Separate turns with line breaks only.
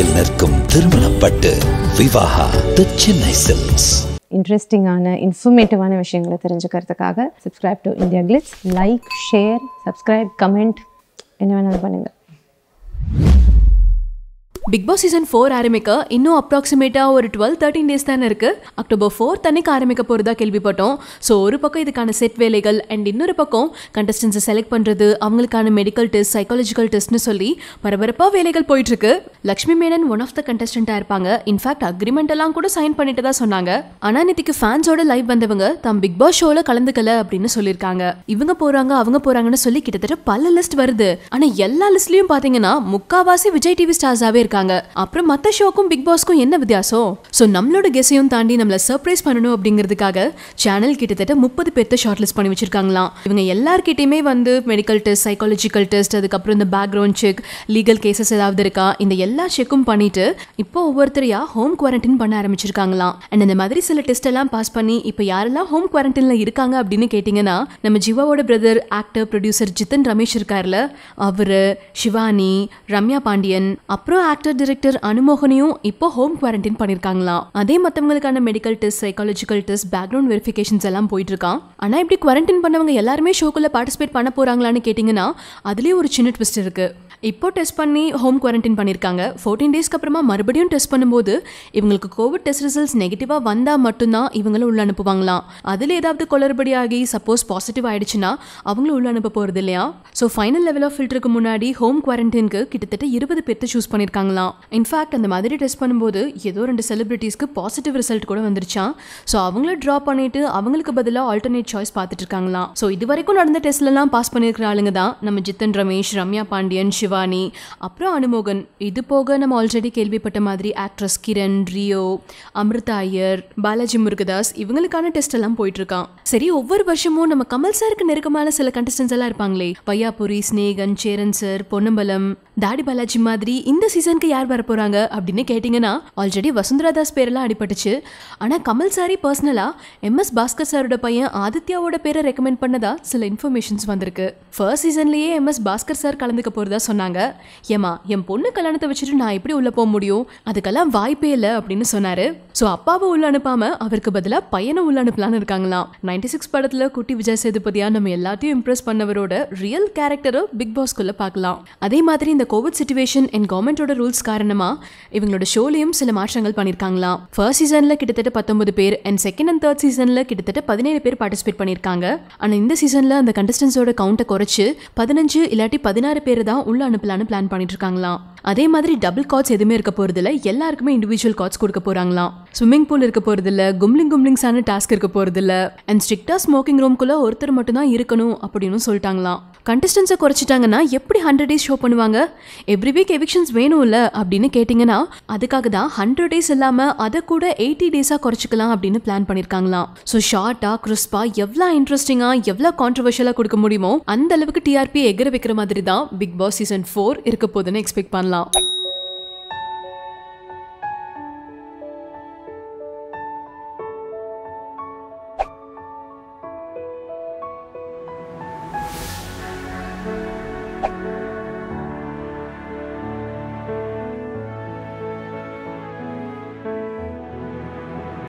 தெருவில் நிற்கும் திருமணப்பட்டு விவாகா தி சென்னை சில்க்ஸ் இன்ட்ரெஸ்டிங்கான இன்ஃபர்மேட்டிவான விஷயங்களை தெரிஞ்சுக்கிறதுக்காக subscribe to IndiaGlitz like share subscribe comment என்ன வேணாலும் பண்ணுங்கள் பிக் பாஸ் சீசன் ஃபோர் ஆரம்பிக்க இன்னும் அப்ராக்சிமேட்டாக ஒரு டுவெல் தேர்ட்டின் டேஸ் தானே இருக்குது அக்டோபர் ஃபோர்த் அன்னைக்கு ஆரம்பிக்க போகிறதா கேள்விப்பட்டோம் ஸோ ஒரு பக்கம் இதுக்கான செட் வேலைகள் அண்ட் இன்னொரு பக்கம் கண்டஸ்டன்ஸை செலக்ட் பண்ணுறது அவங்களுக்கான மெடிக்கல் டெஸ்ட் சைக்காலஜிக்கல் டெஸ்ட்னு சொல்லி பரபரப்பாக வேலைகள் போயிட்டுருக்கு Lakshmi Menon one of the கண்டஸ்டண்ட்டாக இருப்பாங்க இன்ஃபேக்ட் அக்ரிமெண்ட் எல்லாம் கூட சைன் பண்ணிட்டு தான் சொன்னாங்க ஆனால் நிதிக்கு ஃபேன்ஸோட லைவ் வந்தவங்க தம் பிக் பாஸ் ஷோவில் கலந்துக்கல அப்படின்னு சொல்லியிருக்காங்க இவங்க போகிறாங்க அவங்க போகிறாங்கன்னு சொல்லி கிட்டத்தட்ட பல லிஸ்ட் வருது ஆனால் எல்லா லிஸ்ட்லயும் பார்த்தீங்கன்னா முக்காவாசி விஜய் டிவி ஸ்டார்ஸாகவே இருக்காங்க இருந்தாங்க அப்புறம் மத்த ஷோக்கும் பிக் பாஸ்க்கும் என்ன வித்தியாசம் சோ நம்மளோட கெஸையும் தாண்டி நம்மள சர்ப்ரைஸ் பண்ணணும் அப்படிங்கிறதுக்காக சேனல் கிட்டத்தட்ட முப்பது பேர்த்த ஷார்ட் லிஸ்ட் பண்ணி வச்சிருக்காங்களாம் இவங்க எல்லார்கிட்டயுமே வந்து மெடிக்கல் டெஸ்ட் சைக்காலஜிக்கல் டெஸ்ட் அதுக்கப்புறம் இந்த பேக்ரவுண்ட் செக் லீகல் கேசஸ் ஏதாவது இருக்கா இந்த எல்லா செக்கும் பண்ணிட்டு இப்போ ஒவ்வொருத்தரையா ஹோம் குவாரண்டைன் பண்ண ஆரம்பிச்சிருக்காங்களாம் அண்ட் இந்த மாதிரி சில டெஸ்ட் எல்லாம் பாஸ் பண்ணி இப்போ யாரெல்லாம் ஹோம் குவாரண்டைன்ல இருக்காங்க அப்படின்னு கேட்டிங்கன்னா நம்ம ஜிவாவோட brother actor producer Jithan Ramesh இருக்கார்ல அவரு சிவானி ரம்யா பாண்டியன் அப்புறம் ஆக்டர் ஆக்டர் டிரெக்டர் அனுமோகனையும் இப்போ ஹோம் குவாரண்டைன் பண்ணிருக்காங்களா அதே மத்தவங்களுக்கான medical test psychological test background verifications எல்லாம் போயிட்டு இருக்கான் ஆனா இப்படி குவாரண்டைன் பண்ணவங்க எல்லாருமே ஷோக்குள்ள பார்ட்டிசிபேட் பண்ண போறாங்களான்னு கேட்டீங்கன்னா அதுலயே ஒரு சின்ன ட்விஸ்ட் இருக்கு இப்போ டெஸ்ட் பண்ணி ஹோம் குவாரண்டைன் பண்ணியிருக்காங்க ஃபோர்டீன் டேஸ்க்கு அப்புறமா மறுபடியும் டெஸ்ட் பண்ணும்போது இவங்களுக்கு கோவிட் டெஸ்ட் ரிசல்ட்ஸ் நெகட்டிவாக வந்தால் மட்டும்தான் இவங்களும் உள்ள அனுப்புவாங்களாம் அதில் ஏதாவது குளறுபடி ஆகி சப்போஸ் பாசிட்டிவ் ஆகிடுச்சுன்னா அவங்களும் உள்ள அனுப்ப போகிறது இல்லையா ஸோ ஃபைனல் லெவல் ஆஃப் ஃபில்டருக்கு முன்னாடி ஹோம் குவாரண்டைனுக்கு கிட்டத்தட்ட இருபது பேர்த்து சூஸ் பண்ணியிருக்காங்களாம் இன்ஃபேக்ட் அந்த மாதிரி டெஸ்ட் பண்ணும்போது ஏதோ ரெண்டு செலிபிரிட்டிஸ்க்கு பாசிட்டிவ் ரிசல்ட் கூட வந்துருச்சான் ஸோ அவங்கள ட்ரா பண்ணிட்டு அவங்களுக்கு பதிலாக ஆல்டர்னேட் சாய்ஸ் பார்த்துட்டு இருக்காங்களாம் ஸோ இது வரைக்கும் நடந்த டெஸ்ட்லலாம் பாஸ் பண்ணியிருக்கிற ஆளுங்க தான் நம்ம ஜித்தன் ரமேஷ் ரம்யா பாண்டியன் ஷிவானி அப்புறம் அனுமோகன் இது போக நம்ம ஆல்ரெடி கேள்விப்பட்ட மாதிரி ஆக்ட்ரஸ் கிரண் ரியோ அமிர்தா ஐயர் பாலாஜி முருகதாஸ் இவங்களுக்கான டெஸ்ட் எல்லாம் போயிட்டுருக்கான் சரி ஒவ்வொரு வருஷமும் நம்ம கமல் சாருக்கு நெருக்கமான சில கண்டஸ்டன்ஸ் எல்லாம் இருப்பாங்களே பையாபுரி ஸ்னேகன் சேரன் சார் பொன்னம்பலம் தாடி பாலாஜி மாதிரி இந்த சீசனுக்கு யார் வர போகிறாங்க அப்படின்னு கேட்டிங்கன்னா ஆல்ரெடி வசுந்தரா தாஸ் பேரெல்லாம் அடிபட்டுச்சு ஆனால் கமல் சாரி பர்சனலாக எம்எஸ் பாஸ்கர் சாரோட பையன் ஆதித்யாவோட பேரை ரெக்கமெண்ட் பண்ணதா சில இன்ஃபர்மேஷன்ஸ் வந்திருக்கு ஃபர்ஸ்ட் சீசன்லேயே எம்எஸ் பாஸ்கர் சார் கலந்துக்க போகிறதா சொன்னாங்க ஏமா என் பொண்ணு கல்யாணத்தை வச்சுட்டு நான் எப்படி உள்ளே போக முடியும் அதுக்கெல்லாம் வாய்ப்பே இல்லை அப்படின்னு சொன்னார் ஸோ அப்பாவை உள்ள அனுப்பாமல் அவருக்கு பதிலாக பையனை உள்ள அனுப்பலான்னு இருக்காங்களாம் நைன்டி சிக்ஸ் படத்தில் குட்டி விஜய் சேதுபதியாக நம்ம எல்லாத்தையும் இம்ப்ரெஸ் பண்ணவரோட ரியல் கேரக்டரை பிக் பாஸ்குள்ளே பார்க்கலாம் அதே மாதிரி இந்த கோவிட் சுச்சுவேஷன் அண்ட் கவர்மெண்டோட ரூல்ஸ் காரணமாக இவங்களோட ஷோலையும் சில மாற்றங்கள் பண்ணியிருக்காங்களாம் ஃபர்ஸ்ட் சீசனில் கிட்டத்தட்ட பத்தொன்பது பேர் அண்ட் செகண்ட் அண்ட் தேர்ட் சீசனில் கிட்டத்தட்ட பதினேழு பேர் பார்ட்டிசிபேட் பண்ணியிருக்காங்க ஆனால் இந்த சீசனில் அந்த கண்டஸ்டன்ஸோட கவுண்ட்டை குறைச்சி பதினஞ்சு இல்லாட்டி பதினாறு பேர் தான் உள்ள அனுப்பலான்னு பிளான் பண்ணிட்டு இருக்காங்களாம் அதே மாதிரி டபுள் கார்ட்ஸ் எதுவுமே இருக்க போகிறதில்ல எல்லாருக்குமே இண்டிவிஜுவல் கார்ட்ஸ் கொடுக்க போகிறாங்களாம் ஸ்விம்மிங் பூல் இருக்க போகிறதில்ல கும்லிங் கும்லிங்ஸான டாஸ்க் இருக்க போகிறதில்ல அண்ட் ஸ்ட்ரிக்டாக ஸ்மோக்கிங் ரூம்குள்ளே ஒருத்தர் மட்டும்தான் இருக்கணும் அப்படின்னு சொல்லிட்டாங்களாம் கண்டஸ்டன்ஸை குறைச்சிட்டாங்கன்னா எப்படி ஹண்ட்ரட் டேஸ் ஷோ பண்ணுவாங்க எவ்ரி வீக் எவிக்ஷன்ஸ் வேணும் இல்லை அப்படின்னு கேட்டிங்கன்னா அதுக்காக தான் ஹண்ட்ரட் டேஸ் இல்லாமல் அதை கூட எயிட்டி டேஸாக குறைச்சிக்கலாம் அப்படின்னு பிளான் பண்ணியிருக்காங்களாம் ஸோ ஷார்ட்டாக கிறிஸ்பாக எவ்வளோ இன்ட்ரெஸ்டிங்காக எவ்வளோ கான்ட்ரவர்ஷியலாக கொடுக்க முடியுமோ அந்த அளவுக்கு டிஆர்பி எகிற வைக்கிற மாதிரி தான் பிக் பாஸ் சீசன் ஃபோர் இருக்க போதுன்னு எக்ஸ்பெக்ட் பண்ணலாம் 了。